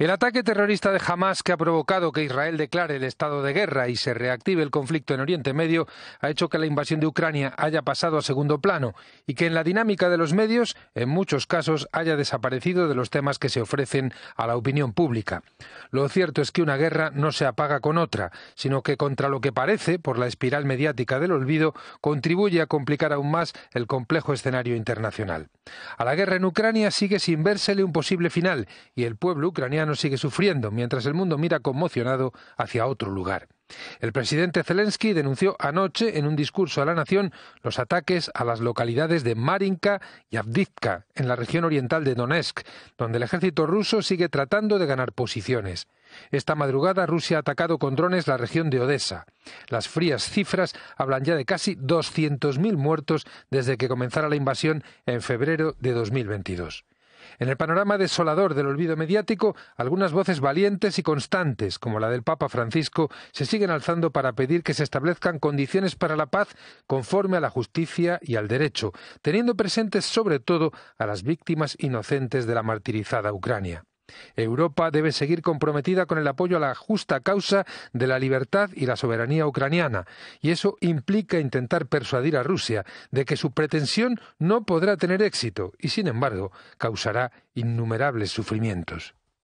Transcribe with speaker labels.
Speaker 1: El ataque terrorista de Hamas que ha provocado que Israel declare el estado de guerra y se reactive el conflicto en Oriente Medio ha hecho que la invasión de Ucrania haya pasado a segundo plano y que en la dinámica de los medios, en muchos casos, haya desaparecido de los temas que se ofrecen a la opinión pública. Lo cierto es que una guerra no se apaga con otra, sino que contra lo que parece, por la espiral mediática del olvido, contribuye a complicar aún más el complejo escenario internacional. A la guerra en Ucrania sigue sin vérsele un posible final y el pueblo ucraniano sigue sufriendo mientras el mundo mira conmocionado hacia otro lugar. El presidente Zelensky denunció anoche en un discurso a la nación los ataques a las localidades de Marinka y Avdivka, en la región oriental de Donetsk, donde el ejército ruso sigue tratando de ganar posiciones. Esta madrugada Rusia ha atacado con drones la región de Odessa. Las frías cifras hablan ya de casi 200.000 muertos desde que comenzara la invasión en febrero de 2022. En el panorama desolador del olvido mediático, algunas voces valientes y constantes, como la del Papa Francisco, se siguen alzando para pedir que se establezcan condiciones para la paz conforme a la justicia y al derecho, teniendo presentes sobre todo a las víctimas inocentes de la martirizada Ucrania. Europa debe seguir comprometida con el apoyo a la justa causa de la libertad y la soberanía ucraniana, y eso implica intentar persuadir a Rusia de que su pretensión no podrá tener éxito y, sin embargo, causará innumerables sufrimientos.